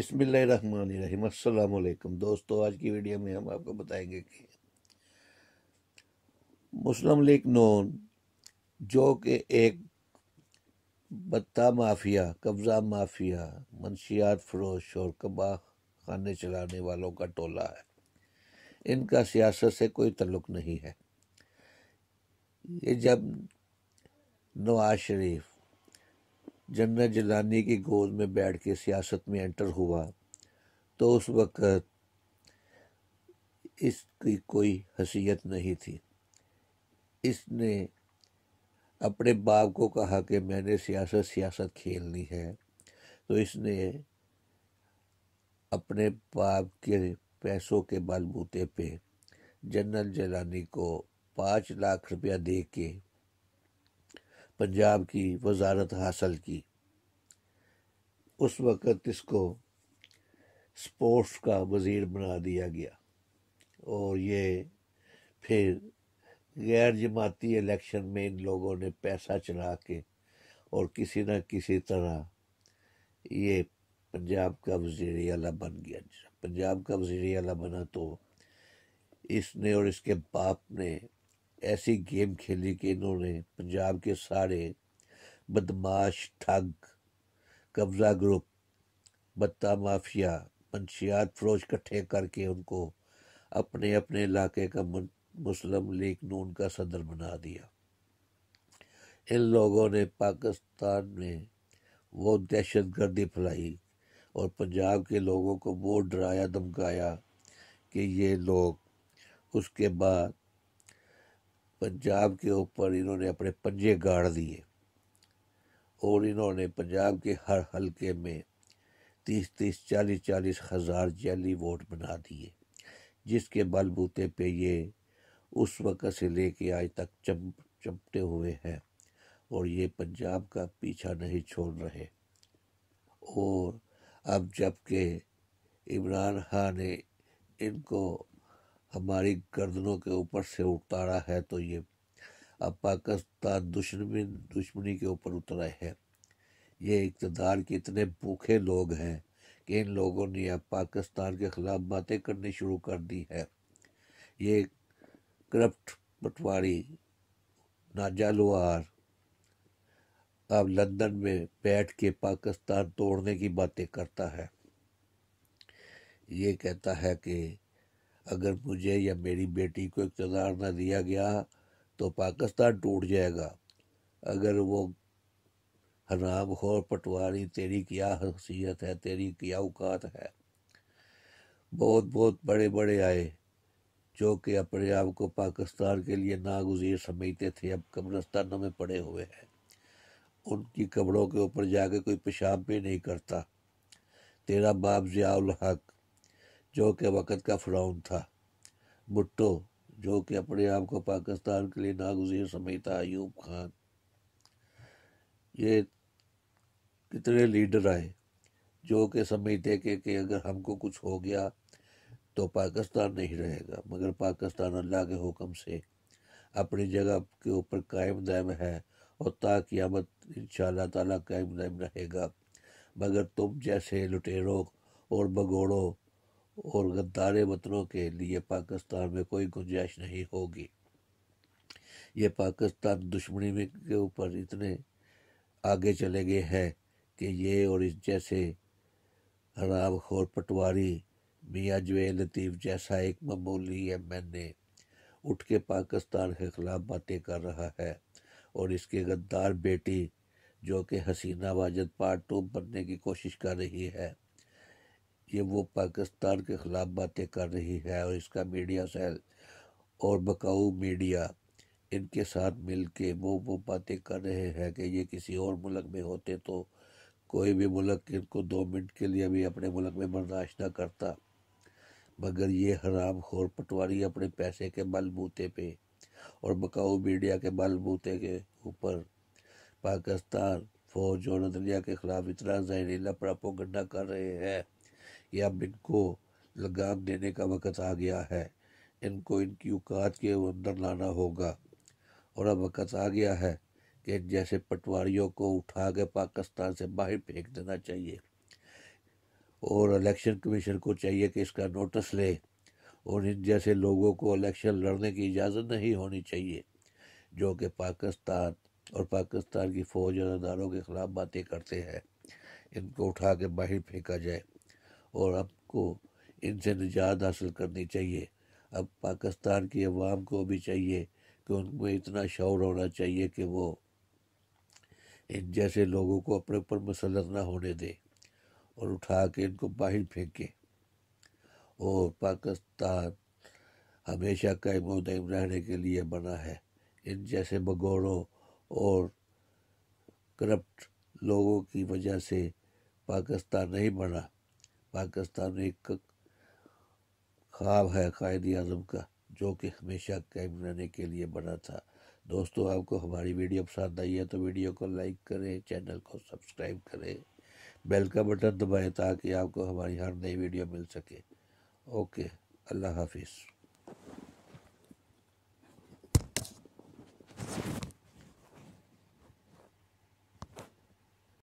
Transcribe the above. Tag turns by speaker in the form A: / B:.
A: बिस्मिल्लाहिर्रहमानिर्रहीम अस्सलाम वालेकुम दोस्तों आज की वीडियो में हम आपको बताएंगे कि मुस्लिम लीग नून जो कि एक बत्ता माफिया कब्ज़ा माफिया मनशियात फरोश और कबा खाने चलाने वालों का टोला है इनका सियासत से कोई तल्लुक़ नहीं है ये जब नवाज शरीफ जन्नत जलानी की गोद में बैठ के सियासत में एंटर हुआ तो उस वक़्त इसकी कोई हसीयत नहीं थी इसने अपने बाप को कहा कि मैंने सियासत सियासत खेलनी है तो इसने अपने बाप के पैसों के बलबूते पे जनरल जलानी को पाँच लाख रुपया दे के पंजाब की वजारत हासिल की उस वक़्त इसको स्पोर्ट्स का वज़ीर बना दिया गया और ये फिर गैर जमाती इलेक्शन में इन लोगों ने पैसा चला के और किसी न किसी तरह ये पंजाब का वजीर अला बन गया पंजाब का वजीर अला बना तो इसने और इसके बाप ने ऐसी गेम खेली कि इन्होंने पंजाब के सारे बदमाश ठग कब्जा ग्रुप बत्ता माफिया मंशियात फरोज इकट्ठे करके उनको अपने अपने इलाके का मुस्लिम लीग नून का सदर बना दिया इन लोगों ने पाकिस्तान में वो दहशत गर्दी फैलाई और पंजाब के लोगों को वो डराया धमकाया कि ये लोग उसके बाद पंजाब के ऊपर इन्होंने अपने पंजे गाड़ दिए और इन्होंने पंजाब के हर हलके में तीस तीस चालीस चालीस हज़ार जैली वोट बना दिए जिसके बलबूते पे ये उस वक़्त से लेके आज तक चम चमटे हुए हैं और ये पंजाब का पीछा नहीं छोड़ रहे और अब जबकि इमरान खान ने इनको हमारी गर्दनों के ऊपर से उतारा है तो ये अब पाकिस्तान दुश्मनी दुश्मनी के ऊपर उतरे है ये इकतदार के इतने भूखे लोग हैं कि इन लोगों ने अब पाकिस्तान के ख़िलाफ़ बातें करनी शुरू कर दी है ये करप्ट पटवारी नाजालुआर अब लंदन में बैठ के पाकिस्तान तोड़ने की बातें करता है ये कहता है कि अगर मुझे या मेरी बेटी को इकतदार न दिया गया तो पाकिस्तान टूट जाएगा अगर वो हनाम खोर पटवारी तेरी क्या हसीयत है तेरी क्या औकात है बहुत बहुत बड़े बड़े आए जो कि अपने आप को पाकिस्तान के लिए नागुजीर समझते थे अब कब्रस्तानों में पड़े हुए हैं उनकी कब्रों के ऊपर जाके कोई पेशाब भी नहीं करता तेरा बाप जयाल हक जो कि वक़्त का फ्राउन था भुट्टो जो कि अपने आप को पाकिस्तान के लिए नागजीर समझता अयूब खान ये कितने लीडर आए जो कि समझते कि, कि अगर हमको कुछ हो गया तो पाकिस्तान नहीं रहेगा मगर पाकिस्तान अल्लाह के हुक्म से अपनी जगह के ऊपर कायम दायम है और ताकियामत इन ताला कायम दायम रहेगा मगर तुम जैसे लुटेरों और बगोड़ों और गद्दारे वतनों के लिए पाकिस्तान में कोई गुंजाइश नहीं होगी ये पाकिस्तान दुश्मनी में के ऊपर इतने आगे चले गए हैं कि ये और इस जैसे खोर पटवारी मियाँ जवे लतीफ़ जैसा एक मामूली एम एन ए उठ के पाकिस्तान के ख़िलाफ़ बातें कर रहा है और इसके गद्दार बेटी जो कि हसीना वाजद पार्ट टू बनने की कोशिश कर रही है ये वो पाकिस्तान के ख़िलाफ़ बातें कर रही है और इसका मीडिया सेल और बकाऊ मीडिया इनके साथ मिल के वो वो बातें कर रहे हैं कि ये किसी और मुल्क में होते तो कोई भी मुल्क इनको दो मिनट के लिए भी अपने मुल्क में बर्दाश्त ना करता मगर ये हराम खोर पटवारी अपने पैसे के बलबूते पे और बकाऊ मीडिया के बलबूते के ऊपर पाकिस्तान फौज और नदरिया के खिलाफ इतना जहरीला प्रापोगंडा कर रहे हैं कि अब इनको लगाम देने का वक़्त आ गया है इनको इनकी औकात के अंदर लाना होगा और अब वक़्त आ गया है कि जैसे पटवारियों को उठा के पाकिस्तान से बाहर फेंक देना चाहिए और इलेक्शन कमीशन को चाहिए कि इसका नोटिस ले और इन जैसे लोगों को इलेक्शन लड़ने की इजाज़त नहीं होनी चाहिए जो कि पाकिस्तान और पाकिस्तान की फ़ौज और अदारों के ख़िलाफ़ बातें करते हैं इनको उठा के बाहर फेंका जाए और आपको इनसे निजात हासिल करनी चाहिए अब पाकिस्तान की अवाम को भी चाहिए कि उनमें इतना शौर होना चाहिए कि वो इन जैसे लोगों को अपने ऊपर मुसलत ना होने दें और उठा के इनको बाहर फेंके और पाकिस्तान हमेशा कैम दायम रहने के लिए बना है इन जैसे भगोड़ों और करप्ट लोगों की वजह से पाकिस्तान नहीं बना पाकिस्तान एक ख्वाब है कायद अजम का जो कि हमेशा कैम रहने के लिए बना था दोस्तों आपको हमारी वीडियो पसंद आई है तो वीडियो को लाइक करें चैनल को सब्सक्राइब करें बेल का बटन दबाएं ताकि आपको हमारी हर नई वीडियो मिल सके ओके अल्लाह हाफिज़